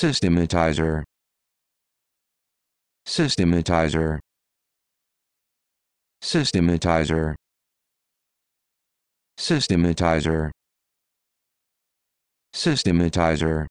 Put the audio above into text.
systematizer systematizer systematizer systematizer systematizer